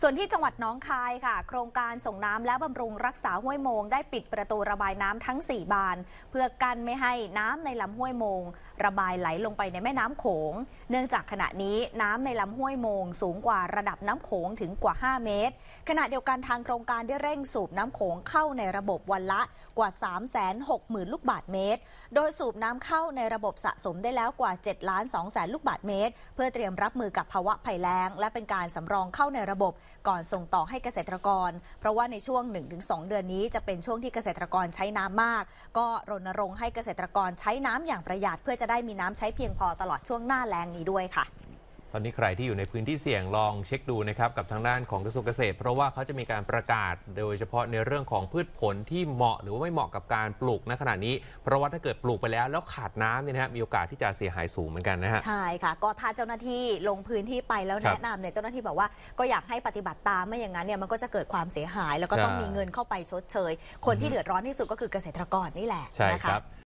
ส่วนที่จังหวัดน้องคายค่ะ โครงการส่งน้ำและบำรุงรักษาห้วยโมง ได้ปิดประตูระบายน้ำทั้ง 4 บาน เพื่อกันไม่ให้น้ำในลำห้วยโมง ระบายไหลลงไปในแม่น้ำโขงเนื่องจากขณะนี้น้ำในลำห้วยโมง สูงกว่าระดับน้ำโขงถึงกว่า 5 เมตร ขณะเดียวกันทางโครงการได้เร่งสูบน้ำโขงเข้าในระบบวันละกว่า3 6 0 0 0 0 ลูกบาทเมตร โดยสูบน้ำเข้าในระบบสะสมได้แล้วกว่า7ล้าน2แสนลูกบาทเมตร เพื่อเตรียมรับมือกับภาวะภัยแล้ง และเป็นการสำรองเข้าในระบบก่อนส่งต่อให้เกษตรกร เพราะว่าในช่วง 1-2 เดือนนี้จะเป็นช่วงที่เกษตรกรใช้น้ำมาก ก็รณรงค์ให้เกษตรกรใช้น้ำอย่างประหยัดเพื่อจะได้มีน้ำใช้เพียงพอตลอดช่วงหน้าแล้งนี้ด้วยค่ะตอนนี้ใครที่อยู่ในพื้นที่เสี่ยงลองเช็คดูนะครับกับทางด้านของกระทรวงเกษตร เพราะว่าเขาจะมีการประกาศโดยเฉพาะในเรื่องของพืชผลที่เหมาะหรือว่าไม่เหมาะกับการปลูกณขณะนี้เพราะว่าถ้าเกิดปลูกไปแล้วแล้วขาดน้ำเนี่ยนะมีโอกาสที่จะเสียหายสูงเหมือนกันนะฮะใช่ค่ะก็ถ้าเจ้าหน้าที่ลงพื้นที่ไปแล้วแนะนำเนี่ยเจ้าหน้าที่บอกว่าก็อยากให้ปฏิบัติตามไม่อย่างนั้นเนี่ยมันก็จะเกิดความเสียหายแล้วก็ต้องมีเงินเข้าไปชดเชยคนที่เดือดร้อนที่สุดก็คือเกษตรกรนี่แหละใช่นะคะครับ